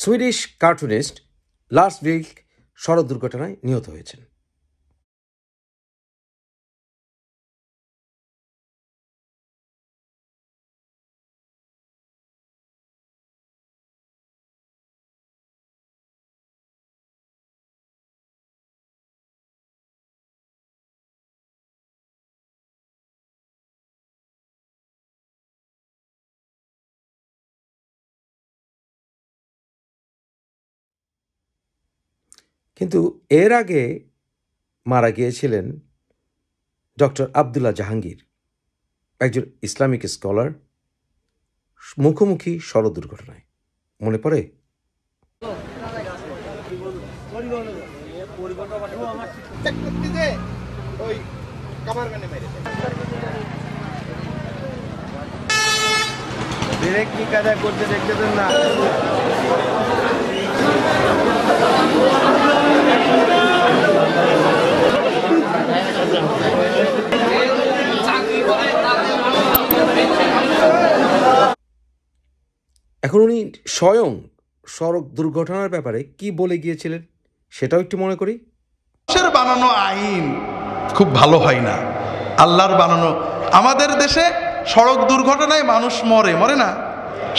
Swedish cartoonist last week সড়ক দুর্ঘটনায় নিহত হয়েছেন কিন্তু এর আগে মারা গিয়েছিলেন ডক্টর আবদুল্লাহ জাহাঙ্গীর একজন ইসলামিক স্কলার মুখোমুখি সড় দুর্ঘটনায় মনে পড়ে ব্রেক কি করতে দেখতে না এখন উনি স্বয়ং সড়ক দুর্ঘটনার ব্যাপারে কি বলে গিয়েছিলেন সেটাও একটু মনে করি বানানো আইন খুব ভালো হয় না আল্লাহর বানানো আমাদের দেশে সড়ক দুর্ঘটনায় মানুষ মরে মরে না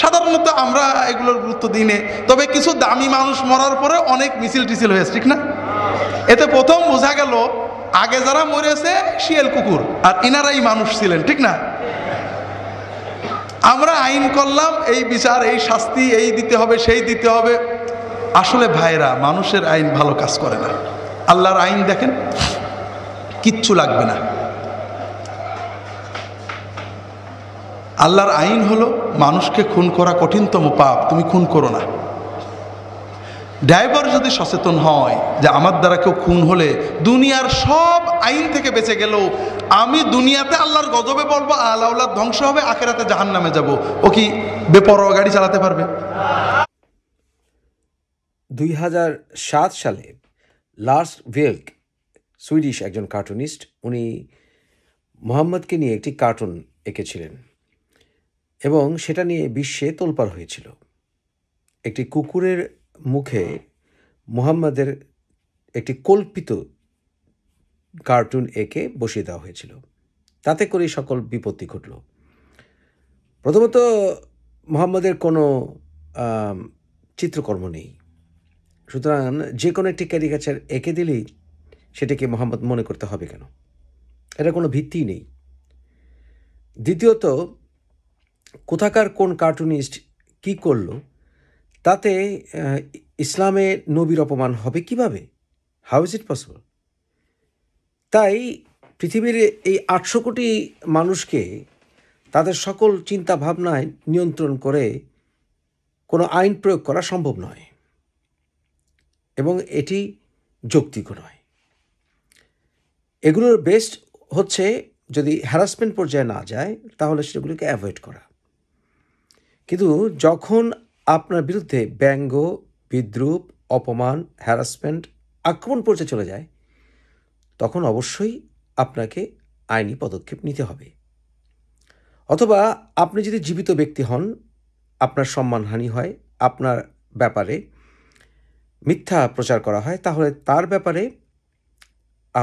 সাধারণত আমরা এগুলোর গুরুত্ব দিই নে তবে কিছু দামি মানুষ মরার পরে অনেক মিছিল টিছিল হয়েছে ঠিক না এতে প্রথম বোঝা গেল আগে যারা মরেছে শিয়াল কুকুর আর ইনারাই মানুষ ছিলেন ঠিক না আমরা আইন করলাম এই বিচার এই শাস্তি এই দিতে হবে সেই দিতে হবে আসলে ভাইরা মানুষের আইন ভালো কাজ করে না আল্লাহর আইন দেখেন কিচ্ছু লাগবে না আল্লাহর আইন হলো মানুষকে খুন করা কঠিনতম পাপ তুমি খুন করো না ড্রাইভার যদি সচেতন হয় যে আমার দ্বারা কেউ খুন হলে দুনিয়ার সব আইন থেকে বেঁচে গেল আমি দুনিয়াতে আল্লাহর গজবে বলবো আল্লাহ ধ্বংস হবে আখেরাতে জাহান নামে যাব ও কি বেপরোয়া গাড়ি চালাতে পারবে দুই সালে লার্স ভেল্ক সুইডিশ একজন কার্টুনিস্ট উনি মোহাম্মদকে নিয়ে একটি কার্টুন এঁকেছিলেন এবং সেটা নিয়ে বিশ্বে তোলপার হয়েছিল একটি কুকুরের মুখে মোহাম্মদের একটি কল্পিত কার্টুন এঁকে বসিয়ে দেওয়া হয়েছিল তাতে করে সকল বিপত্তি ঘটল প্রথমত মোহাম্মদের কোনো চিত্রকর্ম নেই সুতরাং যে কোনো একটি ক্যারিকাচার এঁকে দিলেই সেটাকে মোহাম্মদ মনে করতে হবে কেন এটা কোনো ভিত্তি নেই দ্বিতীয়ত কোথাকার কোন কার্টুনিস্ট কি করলো তাতে ইসলামে নবীর অপমান হবে কিভাবে হাউ ইজ ইট পসিবল তাই পৃথিবীর এই আটশো কোটি মানুষকে তাদের সকল চিন্তা ভাবনায় নিয়ন্ত্রণ করে কোনো আইন প্রয়োগ করা সম্ভব নয় এবং এটি যৌক্তিক নয় এগুলোর বেস্ট হচ্ছে যদি হ্যারাসমেন্ট পর্যায়ে না যায় তাহলে সেগুলোকে অ্যাভয়েড করা কিন্তু যখন আপনার বিরুদ্ধে ব্যঙ্গ বিদ্রুপ অপমান হ্যারাসমেন্ট আক্রমণ পর্যায়ে চলে যায় তখন অবশ্যই আপনাকে আইনি পদক্ষেপ নিতে হবে অথবা আপনি যদি জীবিত ব্যক্তি হন আপনার সম্মানহানি হয় আপনার ব্যাপারে মিথ্যা প্রচার করা হয় তাহলে তার ব্যাপারে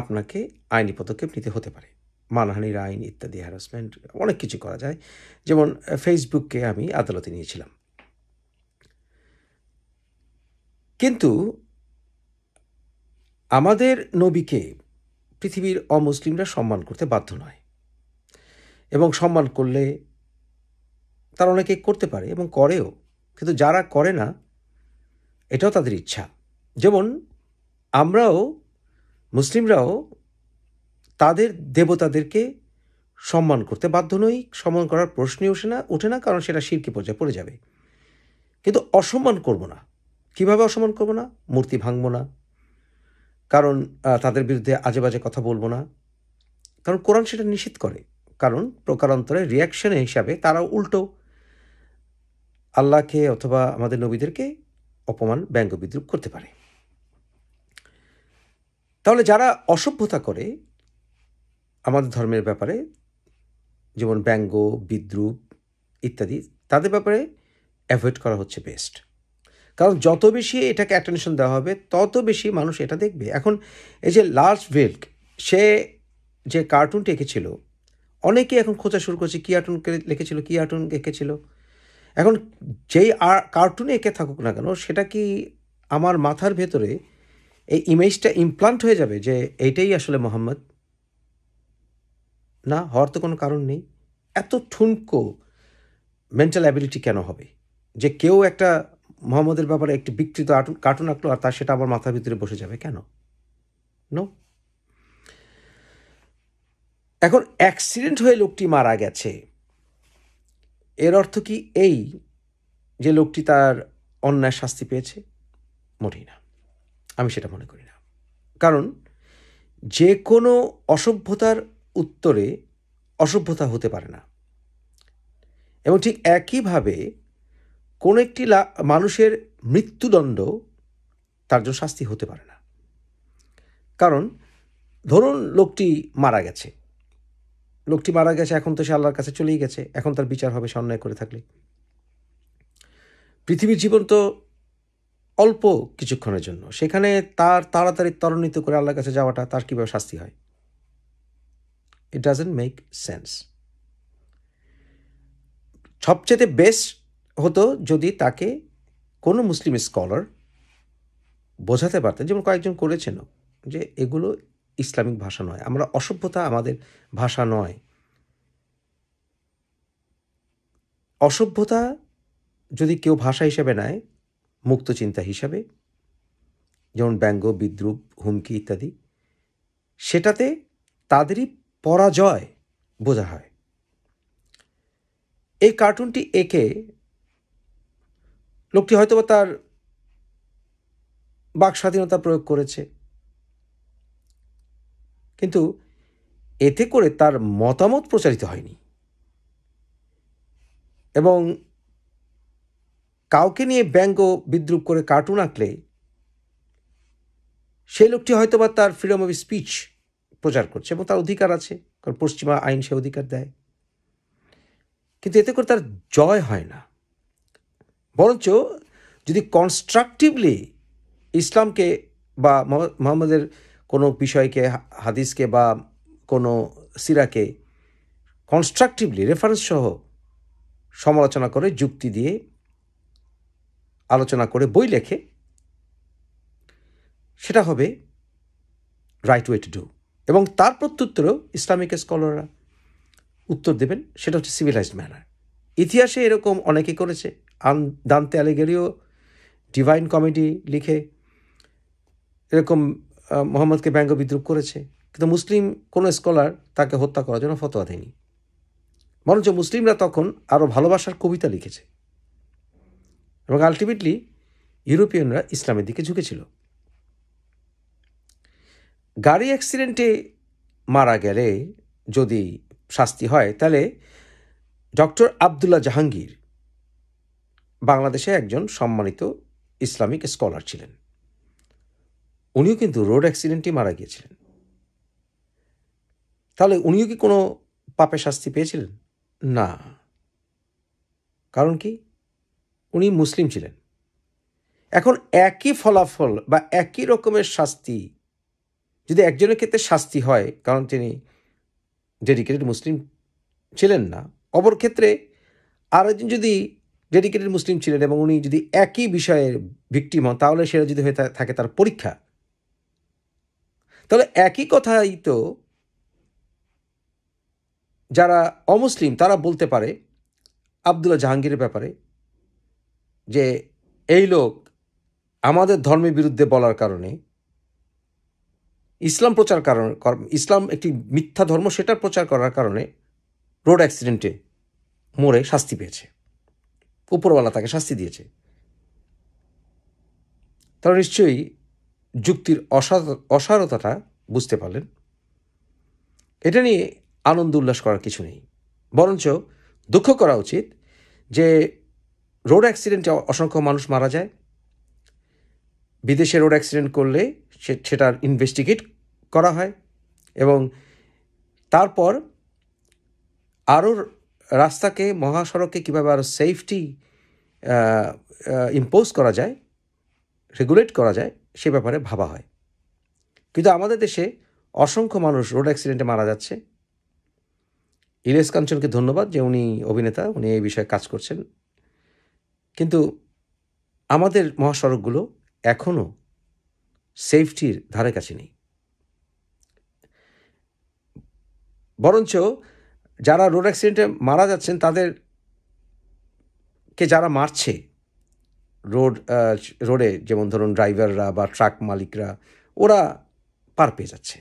আপনাকে আইনি পদক্ষেপ নিতে হতে পারে মানহানির আইন ইত্যাদি হ্যারাসমেন্ট অনেক কিছু করা যায় যেমন ফেসবুককে আমি আদালতে নিয়েছিলাম কিন্তু আমাদের নবীকে পৃথিবীর অমুসলিমরা সম্মান করতে বাধ্য নয় এবং সম্মান করলে তারা অনেকে করতে পারে এবং করেও কিন্তু যারা করে না এটাও তাদের ইচ্ছা যেমন আমরাও মুসলিমরাও তাদের দেবতাদেরকে সম্মান করতে বাধ্য নই সম্মান করার প্রশ্নই ওঠে না ওঠে না কারণ সেটা শিরকে পর্যায়ে পড়ে যাবে কিন্তু অসম্মান করব না কিভাবে অসম্মান করবো না মূর্তি ভাঙবো না কারণ তাদের বিরুদ্ধে আজে বাজে কথা বলবো না কারণ কোরআন সেটা নিষেধ করে কারণ প্রকারান্তরে রিয়াকশনে হিসাবে তারা উল্টো আল্লাহকে অথবা আমাদের নবীদেরকে অপমান ব্যঙ্গ বিদ্রুপ করতে পারে তাহলে যারা অসভ্যতা করে আমাদের ধর্মের ব্যাপারে যেমন ব্যঙ্গ বিদ্রুপ ইত্যাদি তাদের ব্যাপারে অ্যাভয়েড করা হচ্ছে বেস্ট কারণ যত বেশি এটাকে অ্যাটেনশন দেওয়া হবে তত বেশি মানুষ এটা দেখবে এখন এই যে লার্জ ভেল্ক সে যে কার্টুনটি এঁকেছিল অনেকেই এখন খোঁজা শুরু করছে কী আর্টুন লিখেছিল কী আর্টুন এঁকেছিল এখন যেই আর কার্টুনে এঁকে থাকুক না কেন সেটা কি আমার মাথার ভেতরে এই ইমেজটা ইমপ্লান্ট হয়ে যাবে যে এইটাই আসলে মোহাম্মদ না হওয়ার তো কোনো কারণ নেই এত ঠুনকো মেন্টাল অ্যাবিলিটি কেন হবে যে কেউ একটা মোহাম্মদের ব্যাপারে একটি বিকৃত কার্টুন আঁকলো আর তার সেটা আবার মাথার ভিতরে বসে যাবে কেন নো এখন অ্যাক্সিডেন্ট হয়ে লোকটি মারা গেছে এর অর্থ কি এই যে লোকটি তার অন্যায় শাস্তি পেয়েছে মোটেই না আমি সেটা মনে করি না কারণ যে কোনো অসভ্যতার উত্তরে অসভ্যতা হতে পারে না এবং ঠিক একইভাবে কোনো একটি মানুষের মৃত্যুদণ্ড তার জন্য শাস্তি হতে পারে না কারণ ধরুন লোকটি মারা গেছে লোকটি মারা গেছে এখন তো সে আল্লাহর কাছে চলেই গেছে এখন তার বিচার হবে সে অন্যায় করে থাকলে পৃথিবীর জীবন তো অল্প কিছুক্ষণের জন্য সেখানে তার তাড়াতাড়ি ত্বরান্বিত করে আল্লাহর কাছে যাওয়াটা তার কীভাবে শাস্তি হয় ইট ডাজেন্ট মেক সেন্স সবচেয়ে বেস্ট হতো যদি তাকে কোনো মুসলিম স্কলার বোঝাতে পারতেন যেমন কয়েকজন করেছেন যে এগুলো ইসলামিক ভাষা নয় আমরা অসভ্যতা আমাদের ভাষা নয় অসভ্যতা যদি কেউ ভাষা হিসাবে নেয় মুক্ত চিন্তা হিসাবে যেমন ব্যঙ্গ বিদ্রুপ হুমকি ইত্যাদি সেটাতে তাদেরই পরাজয় বোঝা হয় এই কার্টুনটি এঁকে লোকটি হয়তোবা তার বাক স্বাধীনতা প্রয়োগ করেছে কিন্তু এতে করে তার মতামত প্রচারিত হয়নি এবং কাউকে নিয়ে ব্যঙ্গ বিদ্রুপ করে কার্টুন আঁকলে সেই লোকটি হয়তোবা তার ফ্রিডম অফ স্পিচ প্রচার করছে এবং তার অধিকার আছে কারণ পশ্চিমা আইন সে অধিকার দেয় কিন্তু এতে করে তার জয় হয় না বরঞ্চ যদি কনস্ট্রাকটিভলি ইসলামকে বা মোহাম্মদের কোনো বিষয়কে হাদিসকে বা কোনো সিরাকে কনস্ট্রাকটিভলি রেফারেন্স সহ সমালোচনা করে যুক্তি দিয়ে আলোচনা করে বই লেখে সেটা হবে রাইট ওয়ে টু ডু এবং তার প্রত্যুত্তর ইসলামিক স্কলাররা উত্তর দেবেন সেটা হচ্ছে সিভিলাইজড ম্যানার ইতিহাসে এরকম অনেকে করেছে আন দান্তে অ্যালিগেরিও ডিভাইন কমেডি লিখে এরকম মোহাম্মদকে ব্যঙ্গ বিদ্রুপ করেছে কিন্তু মুসলিম কোনো স্কলার তাকে হত্যা করার জন্য ফতোয়া দেয়নি বরঞ্চ মুসলিমরা তখন আরও ভালোবাসার কবিতা লিখেছে এবং আলটিমেটলি ইউরোপিয়ানরা ইসলামের দিকে ঝুঁকেছিল গাড়ি অ্যাক্সিডেন্টে মারা গেলে যদি শাস্তি হয় তাহলে ডক্টর আবদুল্লাহ জাহাঙ্গীর বাংলাদেশে একজন সম্মানিত ইসলামিক স্কলার ছিলেন উনিও কিন্তু রোড অ্যাক্সিডেন্টই মারা গিয়েছিলেন তাহলে উনিও কি কোনো পাপে শাস্তি পেয়েছিলেন না কারণ কি উনি মুসলিম ছিলেন এখন একই ফলাফল বা একই রকমের শাস্তি যদি একজনের ক্ষেত্রে শাস্তি হয় কারণ তিনি ডেডিকেটেড মুসলিম ছিলেন না অপর ক্ষেত্রে আরেকজন যদি ডেডিকেটেড মুসলিম ছিলেন এবং উনি যদি একই বিষয়ের ভিকটিম হন তাহলে সেটা যদি হয়ে থাকে তার পরীক্ষা তাহলে একই কথাই তো যারা অমুসলিম তারা বলতে পারে আবদুল্লাহ জাহাঙ্গীরের ব্যাপারে যে এই লোক আমাদের ধর্মের বিরুদ্ধে বলার কারণে ইসলাম প্রচার কারণ ইসলাম একটি মিথ্যা ধর্ম সেটা প্রচার করার কারণে রোড অ্যাক্সিডেন্টে মরে শাস্তি পেয়েছে উপরওয়ালা তাকে শাস্তি দিয়েছে তারা নিশ্চয়ই যুক্তির অসারতাটা বুঝতে পারলেন এটা নিয়ে আনন্দ উল্লাস করার কিছু নেই বরঞ্চ দুঃখ করা উচিত যে রোড অ্যাক্সিডেন্টে অসংখ্য মানুষ মারা যায় বিদেশে রোড অ্যাক্সিডেন্ট করলে সেটার ইনভেস্টিগেট করা হয় এবং তারপর আরও রাস্তাকে মহাসড়কে কীভাবে আরও সেফটি ইম্পোজ করা যায় রেগুলেট করা যায় সে ব্যাপারে ভাবা হয় কিন্তু আমাদের দেশে অসংখ্য মানুষ রোড অ্যাক্সিডেন্টে মারা যাচ্ছে ইলেশ কাঞ্চনকে ধন্যবাদ যে উনি অভিনেতা উনি এই বিষয়ে কাজ করছেন কিন্তু আমাদের মহাসড়কগুলো এখনও সেফটির ধারে কাছে নেই বরঞ্চ যারা রোড অ্যাক্সিডেন্টে মারা যাচ্ছেন তাদেরকে যারা মারছে রোড রোডে যেমন ধরুন ড্রাইভাররা বা ট্রাক মালিকরা ওরা পার পেয়ে যাচ্ছে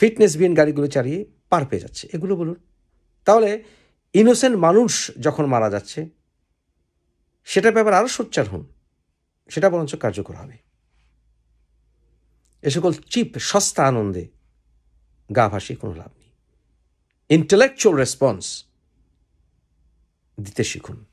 ফিটনেস বিহীন গাড়িগুলো চালিয়ে পার পেয়ে যাচ্ছে এগুলো বলুন তাহলে ইনোসেন্ট মানুষ যখন মারা যাচ্ছে সেটার ব্যাপার আরও সোচ্চার হন সেটা বরঞ্চ কার্যকর হবে এ সকল চিপ সস্তা আনন্দে গা ভাসিয়ে কোনো লাভ intellectual response দিতে শিখুন